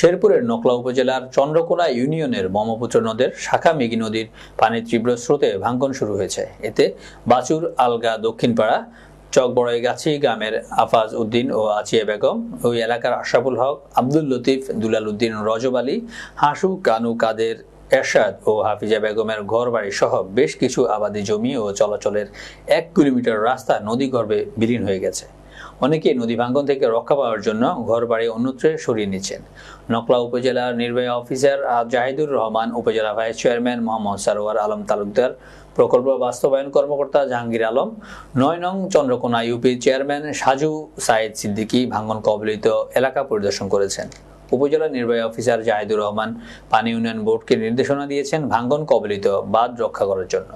শেরপুরের নকলা উপজেলার চন্দ্রকোনা ইউনিয়নের ব্রহ্মপুত্র নদের শাখা মেঘি নদীর পানির তীব্র স্রোতে ভাঙ্গন শুরু হয়েছে এতে বাচুর আলগা দক্ষিণপাড়া চকবড়াই গাছি গ্রামের আফাজ উদ্দিন ও আচিয়া বেগম ওই এলাকার আশাফুল হক আব্দুল লতিফ দুলাল উদ্দিন রজব আলী হাসু কানু কাদের এরশাদ ও হাফিজা বেগমের বাড়ি সহ বেশ কিছু আবাদি জমি ও চলাচলের এক কিলোমিটার রাস্তা নদীগর্ভে বিলীন হয়ে গেছে অনেকে নদী ভাঙ্গন থেকে রক্ষা পাওয়ার জন্য ঘর বাড়ি অন্যত্রে সরিয়ে নিচ্ছেন নকলা উপজেলার নির্বাহী officer Jahidur Rahman upazila vice chairman Mohammad Sarwar Alam Talukdar প্রকল্প বাস্তবায়ন কর্মকর্তা জাহাঙ্গীর আলম নয় নং চন্দ্রকোনা ইউপি চেয়ারম্যান সাজু সাইদ সিদ্দিকী ভাঙ্গন কবলিত এলাকা পরিদর্শন করেছেন উপজেলা নির্বাহী অফিসার জাহিদুর রহমান পানি ইউনিয়ন বোর্ডকে নির্দেশনা দিয়েছেন ভাঙ্গন কবলিত বাদ রক্ষা করার জন্য